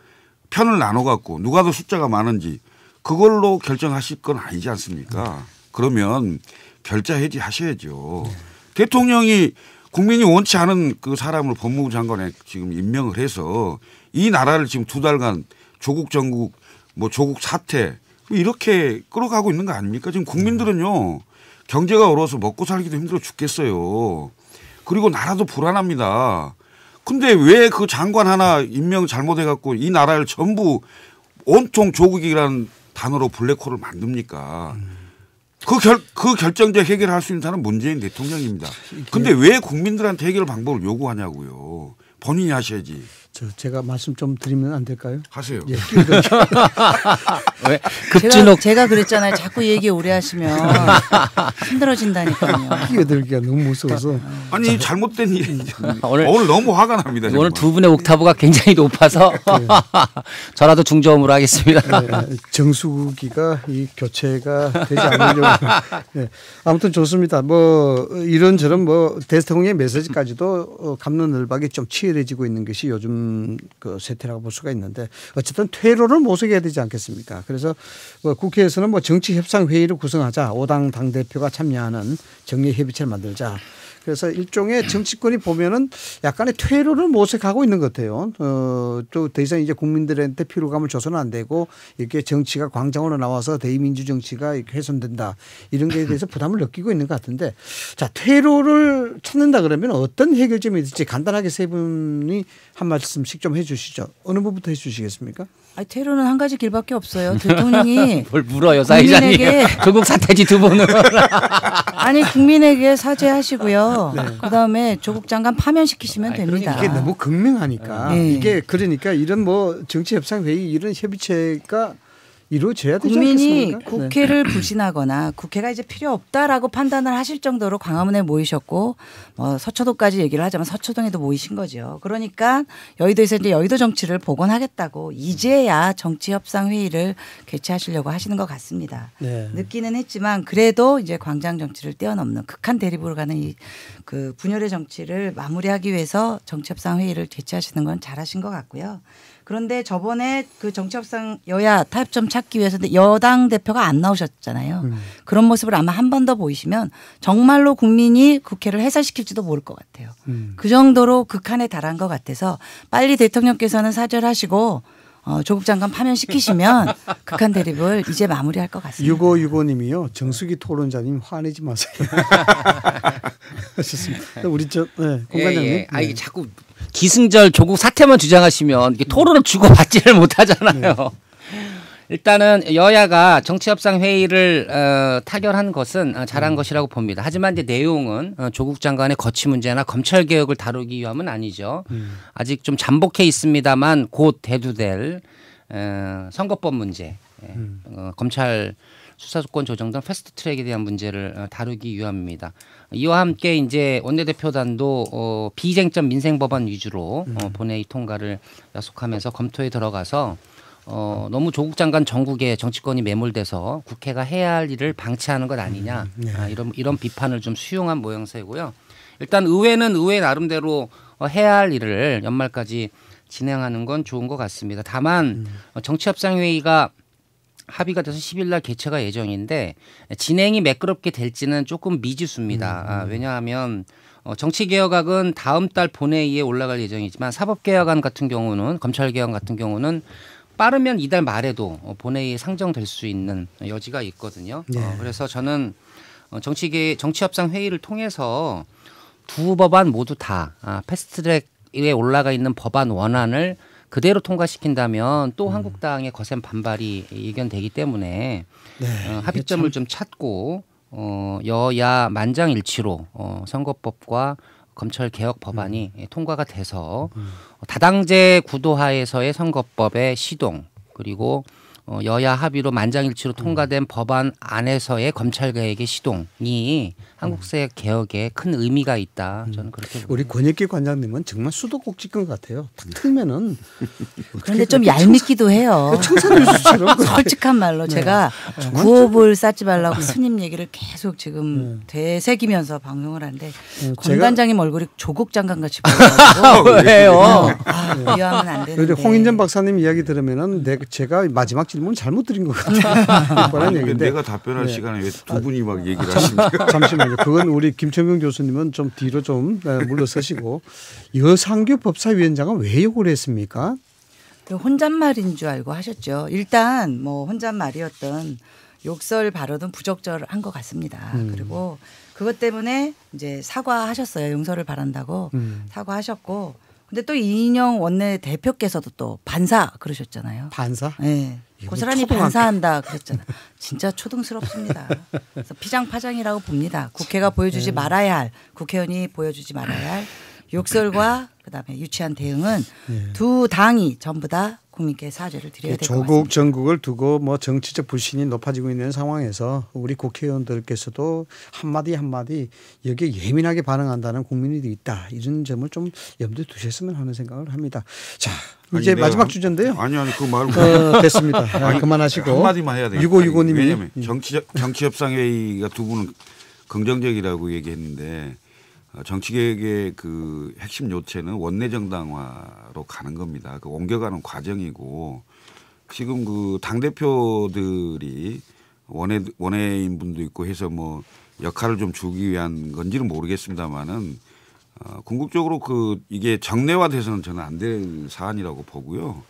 편을 나눠갖고 누가 더 숫자가 많은지 그걸로 결정하실 건 아니지 않습니까? 그러면 결자 해지 하셔야죠. 네. 대통령이 국민이 원치 않은 그 사람을 법무부 장관에 지금 임명을 해서 이 나라를 지금 두 달간 조국 전국 뭐 조국 사태 뭐 이렇게 끌어가고 있는 거 아닙니까? 지금 국민들은요. 경제가 어려워서 먹고 살기도 힘들어 죽겠어요. 그리고 나라도 불안합니다. 근데 왜 그 장관 하나 임명 잘못해갖고 이 나라를 전부 온통 조국이라는 단어로 블랙홀을 만듭니까? 그 결, 그 결정적 해결할 수 있는 사람은 문재인 대통령입니다. 근데 왜 국민들한테 해결 방법을 요구하냐고요. 본인이 하셔야지. 저 제가 말씀 좀 드리면 안 될까요? 하세요. 예. 왜? 급진옥. 제가, 제가, 그랬잖아요. 자꾸 얘기 오래 하시면 힘들어진다니까요. 끼어들기가 너무 무서워서. 아니 잘못된 일이 아, 오늘, 오늘 너무 화가 납니다. 오늘 정말. 두 분의 옥타브가 굉장히 높아서 네. 저라도 중저음으로 하겠습니다. 네. 아, 정수기가 이 교체가 되지 않으려고. 네. 아무튼 좋습니다. 뭐 이런저런 뭐 대통령의 메시지까지도 어, 감론을박이 좀 치열해지고 있는 것이 요즘 음, 그 세태라고 볼 수가 있는데 어쨌든 퇴로를 모색해야 되지 않겠습니까? 그래서 뭐 국회에서는 뭐 정치 협상 회의를 구성하자 오당 당 대표가 참여하는 정례 협의체를 만들자 그래서 일종의 정치권이 보면은 약간의 퇴로를 모색하고 있는 것 같아요. 어, 또 더 이상 이제 국민들한테 피로감을 줘서는 안 되고 이렇게 정치가 광장으로 나와서 대의민주 정치가 이렇게 훼손된다 이런 거 대해서 부담을 느끼고 있는 것 같은데 자 퇴로를 찾는다 그러면 어떤 해결점이 있을지 간단하게 세 분이 한 말씀씩 좀 해주시죠. 어느 분부터 해주시겠습니까? 아니, 테러는 한 가지 길밖에 없어요. 대통령이 뭘 물어요, 사회자님. 조국 사태지 두 번은. 아니 국민에게 사죄하시고요. 네. 그다음에 조국 장관 파면시키시면 아니, 그러니까 됩니다. 이게 너무 극명하니까 네. 이게 그러니까 이런 뭐 정치 협상 회의 이런 협의체가 이루어져야 되지 국민이 않겠습니까? 국회를 네. 불신하거나 국회가 이제 필요 없다라고 판단을 하실 정도로 광화문에 모이셨고 뭐서초동까지 얘기를 하자면 서초동에도 모이신 거죠. 그러니까 여의도에서 이제 여의도 정치를 복원하겠다고 이제야 정치 협상 회의를 개최하시려고 하시는 것 같습니다. 네. 늦기는 했지만 그래도 이제 광장 정치를 뛰어넘는 극한 대립으로 가는 이 그 분열의 정치를 마무리하기 위해서 정치 협상 회의를 개최하시는 건 잘하신 것 같고요. 그런데 저번에 그 정치협상 여야 타협점 찾기 위해서 여당 대표가 안 나오셨잖아요. 음. 그런 모습을 아마 한 번 더 보이시면 정말로 국민이 국회를 해산시킬지도 모를 것 같아요. 음. 그 정도로 극한에 달한 것 같아서 빨리 대통령께서는 사절하시고 어, 조국 장관 파면시키시면 극한 대립을 이제 마무리할 것 같습니다. 유고 유고님이요. 정수기 토론자님 화내지 마세요. 하셨습니다. 우리 저 네, 공관장님. 예, 예. 아 이게 네. 자꾸 기승절 조국 사태만 주장하시면 이렇게 토론을 음. 주고받지를 네. 못하잖아요. 네. 일단은 여야가 정치협상 회의를 어, 타결한 것은 어, 잘한 음. 것이라고 봅니다. 하지만 이제 내용은 어, 조국 장관의 거취 문제나 검찰 개혁을 다루기 위함은 아니죠. 음. 아직 좀 잠복해 있습니다만 곧 대두될 어, 선거법 문제, 예, 음. 어, 검찰 수사조건 조정 등 패스트트랙에 대한 문제를 어, 다루기 위함입니다. 이와 함께 이제 원내대표단도 어, 비쟁점 민생 법안 위주로 어, 음. 어, 본회의 통과를 약속하면서 검토에 들어가서 어, 너무 조국 장관 전국에 정치권이 매몰돼서 국회가 해야 할 일을 방치하는 것 아니냐 음, 네. 아, 이런 이런 비판을 좀 수용한 모양새고요. 일단 의회는 의회 나름대로 어, 해야 할 일을 연말까지 진행하는 건 좋은 것 같습니다. 다만 음. 어, 정치협상회의가 합의가 돼서 10일 날 개최가 예정인데 진행이 매끄럽게 될지는 조금 미지수입니다. 음, 음. 아, 왜냐하면 어, 정치개혁안은 다음 달 본회의에 올라갈 예정이지만 사법개혁안 같은 경우는 검찰개혁 같은 경우는 빠르면 이달 말에도 어, 본회의에 상정될 수 있는 여지가 있거든요. 어, 네. 어, 그래서 저는 어, 정치계 정치협상 회의를 통해서 두 법안 모두 다 아, 패스트트랙에 올라가 있는 법안 원안을 그대로 통과시킨다면 또 음. 한국당의 거센 반발이 예견되기 때문에 네, 어, 합의점을 참... 좀 찾고 어, 여야 만장일치로 어, 선거법과 검찰 개혁 법안이 음. 예, 통과가 돼서 음. 다당제 구도하에서의 선거법의 시동 그리고 어, 여야 합의로 만장일치로 통과된 음. 법안 안에서의 검찰 개혁의 시동이 한국사회 개혁에 큰 의미가 있다. 음. 저는 그렇게 우리 권익기 관장님은 정말 수도꼭지인 것 같아요. 탁 트면은 그런데 좀 얄밉기도 해요. 그 솔직한 말로 네. 제가 아, 구호을 쌓지 말라고 스님 얘기를 계속 지금 네. 되새기면서 방송을 하는데 네, 권 관장님 얼굴이 조국 장관 같이 보여요. 왜요? 아, 네. 위하면 안 되는데. 홍인전 박사님 이야기 들으면은 내가 제가 마지막 질문 잘못 드린 것 같아요. 아니, 얘기인데. 내가 답변할 네. 시간에 왜두 분이 막 아, 얘기를 하십니까? 잠시만요. 그건 우리 김천경 교수님은 좀 뒤로 좀 네, 물러서시고 여상규 법사위원장은 왜 욕을 했습니까? 그 혼잣말인 줄 알고 하셨죠. 일단 뭐 혼잣말이었던 욕설 발언은 부적절한 것 같습니다. 음. 그리고 그것 때문에 이제 사과하셨어요. 용서를 바란다고 음. 사과하셨고 근데 또 이인영 원내 대표께서도 또 반사 그러셨잖아요. 반사? 네. 고스란히 그 반사한다 그랬잖아. 진짜 초등스럽습니다. 그래서 피장파장이라고 봅니다. 국회가 보여주지 네. 말아야 할 국회의원이 보여주지 말아야 할 욕설과 그다음에 유치한 대응은 네. 두 당이 전부 다 국민께 사죄를 드려야 될것 같습니다. 조국 전국을 두고 뭐 정치적 불신이 높아지고 있는 상황에서 우리 국회의원들께서도 한마디 한마디 여기에 예민하게 반응한다는 국민이 있다. 이런 점을 좀 염두에 두셨으면 하는 생각을 합니다. 자, 이제 아니, 네. 마지막 주제인데요. 아니 아니 그 말고 어, 됐습니다. 아, 아니, 그만하시고 한마디만 해야 돼요. 유고 유고님이 정치 정치 협상 회의가 두 분은 긍정적이라고 얘기했는데 어, 정치개혁의 그 핵심 요체는 원내 정당화로 가는 겁니다. 그 옮겨가는 과정이고 지금 그 당 대표들이 원외 원외인 분도 있고 해서 뭐 역할을 좀 주기 위한 건지는 모르겠습니다만은 어, 궁극적으로 그 이게 정례화돼서는 저는 안 될 사안이라고 보고요.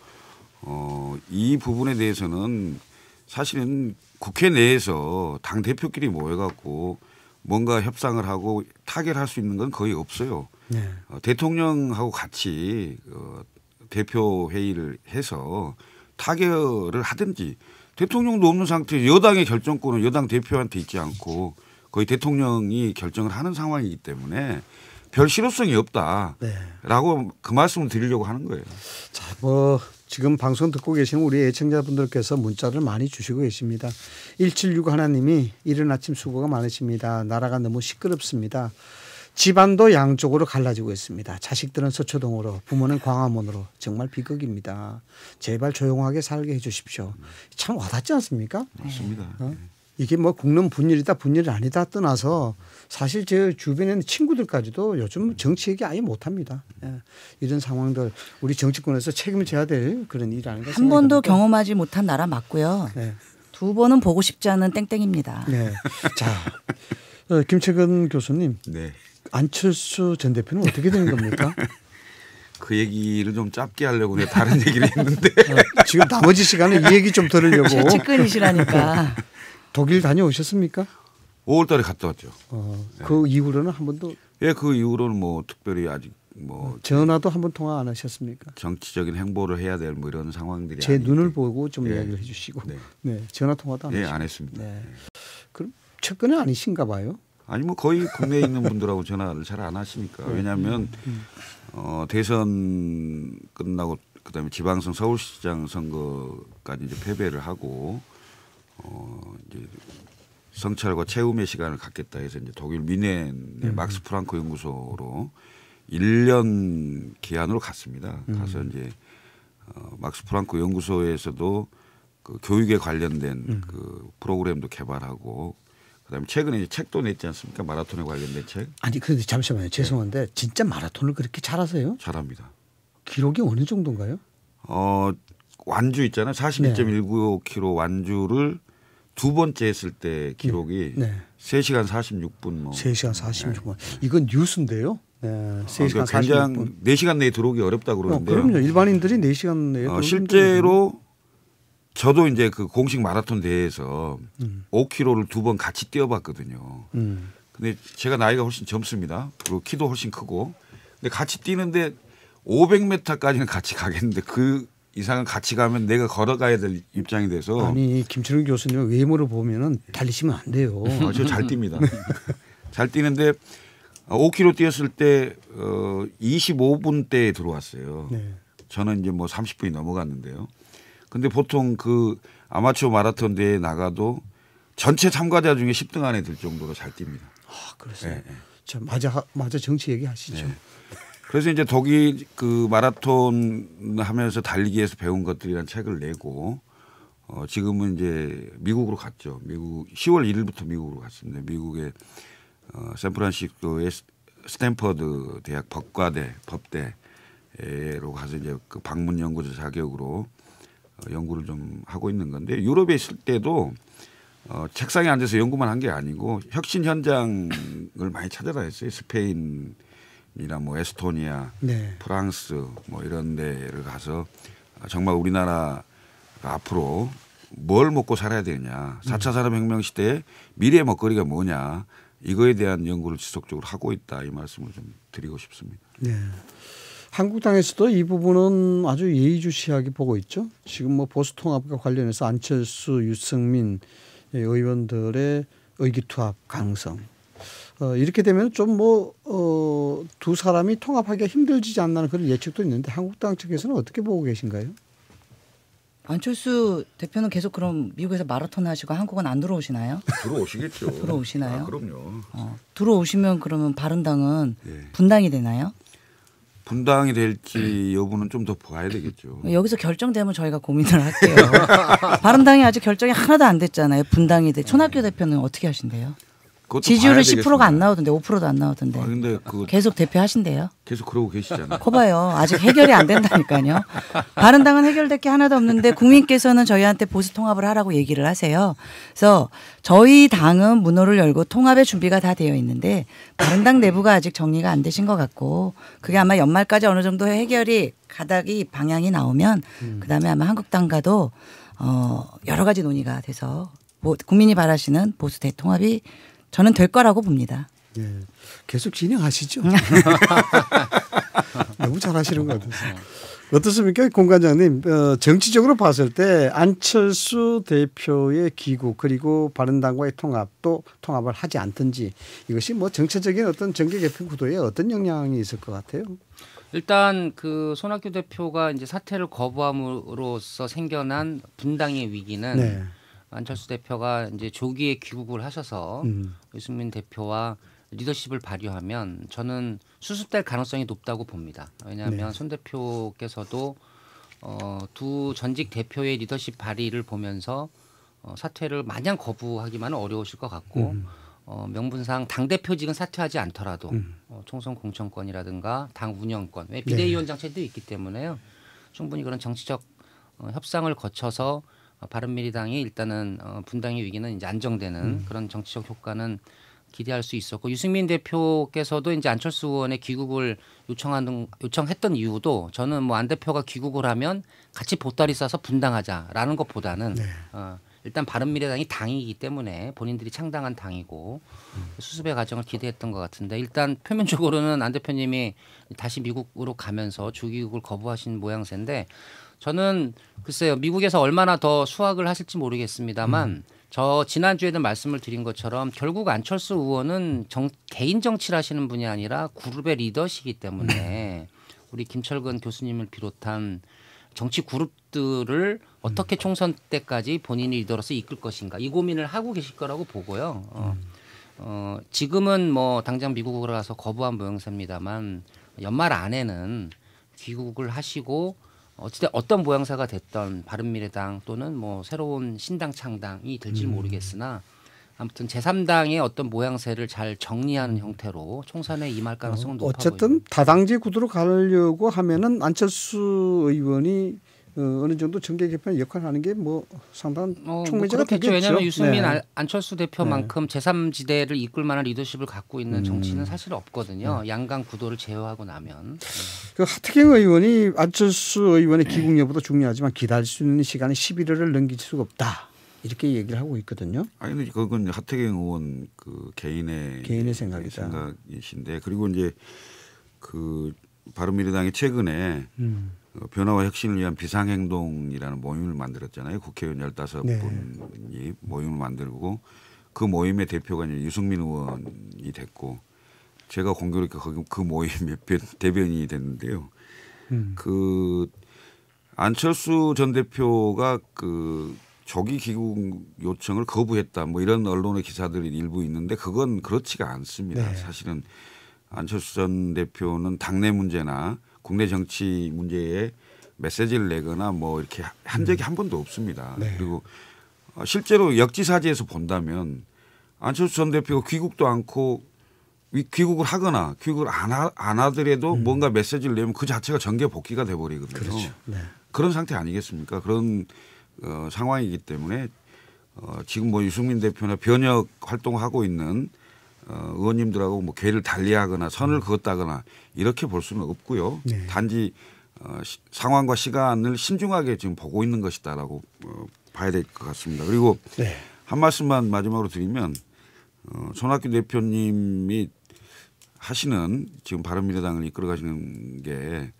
어, 이 부분에 대해서는 사실은 국회 내에서 당 대표끼리 모여갖고 뭔가 협상을 하고 타결할 수 있는 건 거의 없어요. 네. 어, 대통령하고 같이 어, 대표 회의를 해서 타결을 하든지 대통령도 없는 상태에서 여당의 결정권은 여당 대표한테 있지 않고 거의 대통령이 결정을 하는 상황이기 때문에 별 실효성이 없다라고 네. 그 말씀을 드리려고 하는 거예요. 자, 뭐 지금 방송 듣고 계신 우리 애청자분들께서 문자를 많이 주시고 계십니다. 176 하나님이 이른 아침 수고가 많으십니다. 나라가 너무 시끄럽습니다. 집안도 양쪽으로 갈라지고 있습니다. 자식들은 서초동으로, 부모는 광화문으로 정말 비극입니다. 제발 조용하게 살게 해주십시오. 참 와닿지 않습니까? 맞습니다. 어? 네. 이게 뭐 국론 분열이다 분열이 아니다 떠나서 사실 제 주변에는 친구들까지도 요즘 정치 얘기 아예 못합니다. 예. 이런 상황들 우리 정치권에서 책임을 져야 될 그런 일 아닌가 한 번도 됩니다. 경험하지 못한 나라 맞고요. 네. 두 번은 보고 싶지 않은 땡땡입니다. 네. 자, 어, 김채근 교수님. 네. 안철수 전 대표는 어떻게 되는 겁니까? 그 얘기를 좀 짧게 하려고 그냥 다른 얘기를 했는데 어, 지금 나머지 시간에 이 얘기 좀 들으려고 최측근이시라니까 독일 다녀오셨습니까? 5월 달에 갔다 왔죠. 어, 네. 그 네. 이후로는 한 번도? 예, 그 이후로는 뭐 특별히 아직 뭐 전화도 한 번 통화 안 하셨습니까? 정치적인 행보를 해야 될 뭐 이런 상황들이 제 아닌데. 눈을 보고 좀 네. 이야기를 해주시고 네. 네. 전화 통화도 안, 네, 안 했습니다. 네. 예. 그럼 최근에 아니신가 봐요? 아니 뭐 거의 국내에 있는 분들하고 전화를 잘 안 하시니까 네. 왜냐면 음, 음. 어, 대선 끝나고 그다음에 지방선 서울시장 선거까지 이제 패배를 하고 어 이제 성찰과 채움의 시간을 갖겠다 해서 이제 독일 미넨의 음. 막스 프랑크 연구소로 1년 기한으로 갔습니다. 음. 가서 이제 어, 막스 프랑크 연구소에서도 그 교육에 관련된 음. 그 프로그램도 개발하고 그다음에 최근에 이제 책도 냈지 않습니까? 마라톤에 관련된 책. 아니 근데 그, 잠시만요. 네. 죄송한데 네. 진짜 마라톤을 그렇게 잘하세요? 잘합니다. 기록이 어느 정도인가요? 어 완주 있잖아요. 41.195km 네. 완주를 두 번째 했을 때 기록이 음, 네. 3시간 46분 뭐 3시간 46분. 네. 이건 뉴스인데요. 네, 3시간 아, 그러니까 46분. 4시간 내에 들어오기 어렵다 그러는데. 어, 그럼요. 일반인들이 4시간 내에 어, 실제로 저도 이제 그 공식 마라톤 대회에서 음. 5km를 두 번 같이 뛰어봤거든요. 음. 근데 제가 나이가 훨씬 젊습니다. 그리고 키도 훨씬 크고. 근데 같이 뛰는데 500m까지는 같이 가겠는데 그 이상은 같이 가면 내가 걸어가야 될 입장이 돼서 아니 김철웅 교수님 외모를 보면은 달리시면 안 돼요. 아, 어, 저잘 뜁니다. 네. 잘 뛰는데 5km 어, 뛰었을 때 어, 25분 대에 들어왔어요. 네. 저는 이제 뭐 30분이 넘어갔는데요. 근데 보통 그 아마추어 마라톤 대에 나가도 전체 참가자 중에 10등 안에 들 정도로 잘 뜁니다. 아, 그렇습니다. 네, 네. 맞아 맞아 정치 얘기하시죠. 네. 그래서 이제 독일 그 마라톤 하면서 달리기에서 배운 것들이란 책을 내고 어 지금은 이제 미국으로 갔죠. 미국 10월 1일부터 미국으로 갔습니다. 미국의 어 샌프란시스코의 스탠퍼드 대학 법과대 법대로 가서 이제 그 방문 연구자 자격으로 어 연구를 좀 하고 있는 건데 유럽에 있을 때도 어, 책상에 앉아서 연구만 한 게 아니고 혁신 현장을 많이 찾아다녔어요. 스페인, 이나 뭐 에스토니아, 네. 프랑스 뭐 이런 데를 가서 정말 우리나라 앞으로 뭘 먹고 살아야 되냐, 4차 음. 산업혁명 시대에 미래 의 먹거리가 뭐냐 이거에 대한 연구를 지속적으로 하고 있다 이 말씀을 좀 드리고 싶습니다. 네. 한국당에서도 이 부분은 아주 예의주시하게 보고 있죠. 지금 뭐 보수통합과 관련해서 안철수, 유승민 예, 의원들의 의기투합 가능성 어, 이렇게 되면 좀 뭐, 어, 두 사람이 통합하기가 힘들지 않나 그런 예측도 있는데 한국당 측에서는 어떻게 보고 계신가요? 안철수 대표는 계속 그럼 미국에서 마라톤 하시고 한국은 안 들어오시나요? 들어오시겠죠. 들어오시나요? 아, 그럼요. 어, 들어오시면 그러면 바른당은 네. 예. 분당이 되나요? 분당이 될지 여부는 좀 더 봐야 되겠죠. 네, 여기서 결정되면 저희가 고민을 할게요. 바른당이 아직 결정이 하나도 안 됐잖아요. 분당이 돼. 초등학교 네. 대표는 어떻게 하신대요? 지지율은 10%가 안 나오던데 5%도 안 나오던데. 아, 근데 그 계속 대표하신대요. 계속 그러고 계시잖아요. 커봐요. 아직 해결이 안 된다니까요. 바른당은 해결될 게 하나도 없는데 국민께서는 저희한테 보수 통합을 하라고 얘기를 하세요. 그래서 저희 당은 문호를 열고 통합의 준비가 다 되어 있는데 바른당 내부가 아직 정리가 안 되신 것 같고 그게 아마 연말까지 어느 정도 해결이 가닥이 방향이 나오면 음. 그다음에 아마 한국당과도 어 여러 가지 논의가 돼서 국민이 바라시는 보수 대통합이 저는 될 거라고 봅니다. 예. 계속 진행하시죠. 너무 잘하시는 것 같아요. 어떻습니까, 공관장님? 어, 정치적으로 봤을 때 안철수 대표의 기구 그리고 바른당과의 통합 또 통합을 하지 않든지 이것이 뭐 정체적인 어떤 정계 개편 구도에 어떤 영향이 있을 것 같아요? 일단 그 손학규 대표가 이제 사퇴를 거부함으로써 생겨난 분당의 위기는 네. 안철수 대표가 이제 조기에 귀국을 하셔서 음. 유승민 대표와 리더십을 발휘하면 저는 수습될 가능성이 높다고 봅니다. 왜냐하면 네. 손 대표께서도 어, 두 전직 대표의 리더십 발휘를 보면서 어, 사퇴를 마냥 거부하기만은 어려우실 것 같고 음. 어, 명분상 당 대표직은 사퇴하지 않더라도 음. 어, 총선 공천권이라든가 당 운영권 네. 비대위원장 체도 있기 때문에요 충분히 그런 정치적 어, 협상을 거쳐서 어, 바른미래당이 일단은 어, 분당의 위기는 이제 안정되는 음. 그런 정치적 효과는 기대할 수 있었고 유승민 대표께서도 이제 안철수 의원의 귀국을 요청하는 요청했던 이유도 저는 뭐 안 대표가 귀국을 하면 같이 보따리 싸서 분당하자라는 것보다는 네. 어, 일단 바른미래당이 당이기 때문에 본인들이 창당한 당이고 음. 수습의 과정을 기대했던 것 같은데 일단 표면적으로는 안 대표님이 다시 미국으로 가면서 주기국을 거부하신 모양새인데 저는 글쎄요 미국에서 얼마나 더 수확을 하실지 모르겠습니다만 음. 저 지난주에도 말씀을 드린 것처럼 결국 안철수 의원은 정, 개인 정치를 하시는 분이 아니라 그룹의 리더시기 때문에 음. 우리 김철근 교수님을 비롯한 정치 그룹들을 어떻게 음. 총선 때까지 본인이 리더로서 이끌 것인가 이 고민을 하고 계실 거라고 보고요. 어, 음. 어 지금은 뭐 당장 미국으로 가서 거부한 모양새입니다만 연말 안에는 귀국을 하시고 어찌됐 어떤 모양새가 됐던 바른미래당 또는 뭐 새로운 신당 창당이 될지 음. 모르겠으나 아무튼 제3당의 어떤 모양새를 잘 정리하는 형태로 총선에 임할 가능성은 어, 높아 어쨌든 보입니다. 다당제 구도로 가려고 하면은 안철수 의원이 어, 느 정도 정계 개편 역할을 하는 게 뭐 상당한 어, 총매제가 뭐 되겠죠. 왜냐하면 유승민 네. 안철수 대표만큼 네. 제3지대를 이끌 만한 리더십을 갖고 있는 음. 정치는 음. 사실 없거든요. 네. 양강 구도를 제외하고 나면. 그 하태경 의원이 안철수 의원의 기국 여부도 중요하지만 기다릴 수 있는 시간이 11월을 넘길 수가 없다. 이렇게 얘기를 하고 있거든요. 아니 근데 그건 하태경 의원 그 개인의 개인의 생각이다. 생각이신데 그리고 이제 그 바른미래당이 최근에 음. 그 변화와 혁신을 위한 비상행동이라는 모임을 만들었잖아요. 국회의원 열다섯 네. 분이 네. 모임을 만들고 그 모임의 대표가 이제 유승민 의원이 됐고 제가 공교롭게 거기 그 모임의 대변인이 됐는데요. 음. 그 안철수 전 대표가 그 조기 기국 요청을 거부했다 뭐 이런 언론의 기사들이 일부 있는데 그건 그렇지가 않습니다. 네. 사실은 안철수 전 대표는 당내 문제나 국내 정치 문제에 메시지를 내거나 뭐 이렇게 한 적이 음. 한 번도 없습니다. 네. 그리고 어, 실제로 역지사지에서 본다면 안철수 전 대표가 귀국도 않고 귀국을 하거나 귀국을 안, 하, 안 하더라도 음. 뭔가 메시지를 내면 그 자체가 전개 복귀가 돼버리거든요. 그렇죠. 네. 그런 상태 아니겠습니까? 그런 어, 상황이기 때문에 어, 지금 뭐 유승민 대표나 변혁 활동하고 있는 어, 의원님들하고 뭐 괴를 달리하거나 선을 그었다거나 이렇게 볼 수는 없고요. 네. 단지 어, 시, 상황과 시간을 신중하게 지금 보고 있는 것이다라고 어, 봐야 될 것 같습니다. 그리고 네. 한 말씀만 마지막으로 드리면 어, 손학규 대표님이 하시는 지금 바른미래당을 이끌어가시는 게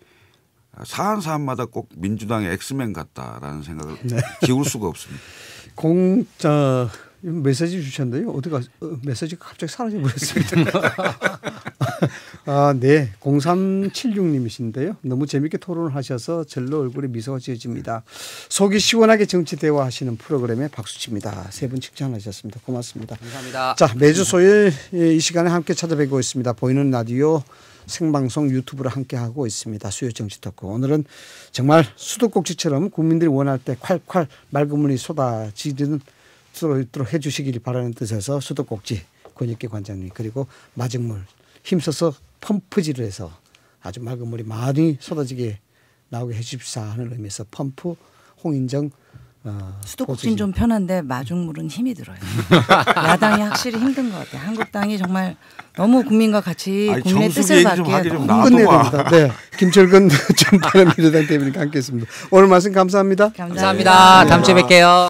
사안 사안마다 꼭 민주당의 엑스맨 같다라는 생각을 네. 지울 수가 없습니다. 공자 메시지 주셨는데요. 어디가 어, 메시지가 갑자기 사라져 버렸습니다. 아, 네. 0376님이신데요. 너무 재밌게 토론을 하셔서 절로 얼굴에 미소가 지어집니다. 속이 시원하게 정치 대화하시는 프로그램에 박수칩니다. 세분 칭찬하셨습니다. 고맙습니다. 감사합니다. 자, 매주 소일 예, 이 시간에 함께 찾아뵙고 있습니다. 보이는 라디오 생방송 유튜브로 함께 하고 있습니다. 수요 정치 토크. 오늘은 정말 수도꼭지처럼 국민들이 원할 때 콸콸 맑은 문이 쏟아지는 수 있도록 해주시길 바라는 뜻에서 수도꼭지 권익계 관장님 그리고 마중물 힘써서 펌프질을 해서 아주 맑은 물이 많이 쏟아지게 나오게 해주십사 하는 의미에서 펌프 홍인정 어, 수도꼭지좀 편한데 마중물은 힘이 들어요. 야당이 확실히 힘든 것 같아요. 한국당이 정말 너무 국민과 같이 국민의 뜻을 받게 끝내야 네, 김철근 전파는 미래당 대변인 함께했습니다. 오늘 말씀 감사합니다. 감사합니다. 감 다음 주에 뵐게요.